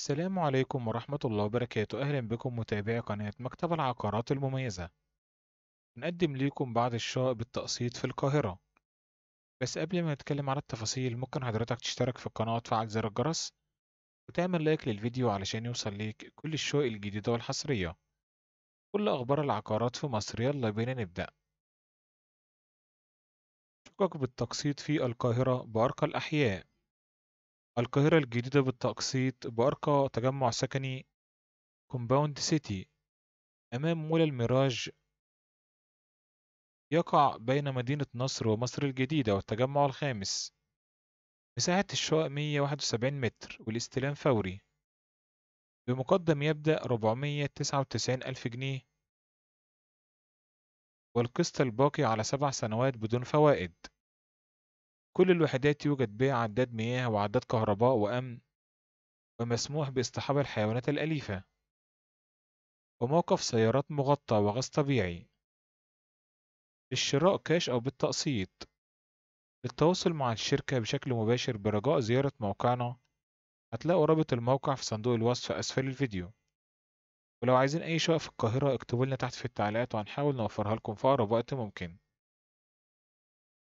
السلام عليكم ورحمة الله وبركاته أهلا بكم متابعي قناة مكتب العقارات المميزة نقدم لكم بعض الشقق بالتقسيط في القاهرة بس قبل ما نتكلم على التفاصيل ممكن حضرتك تشترك في القناة وتفعل زر الجرس وتعمل لايك للفيديو علشان يوصل ليك كل الشقق الجديدة والحصرية كل أخبار العقارات في مصر يلا بينا نبدأ شقق بالتقسيط في القاهرة بأرقى الأحياء القاهرة الجديدة بالتقسيط بأرقى تجمع سكني كومباوند سيتي أمام مول الميراج يقع بين مدينة نصر ومصر الجديدة والتجمع الخامس مساحة الشقق 171 متر والاستلام فوري بمقدم يبدأ 499 ألف جنيه والقسط الباقي على سبع سنوات بدون فوائد كل الوحدات يوجد بها عداد مياه وعداد كهرباء وأمن ومسموح باصطحاب الحيوانات الأليفة وموقف سيارات مغطى وغاز طبيعي الشراء كاش أو بالتقسيط للتواصل مع الشركة بشكل مباشر برجاء زيارة موقعنا هتلاقوا رابط الموقع في صندوق الوصف أسفل الفيديو ولو عايزين أي شقة في القاهرة اكتبوا لنا تحت في التعليقات وهنحاول نوفرها لكم في أقرب وقت ممكن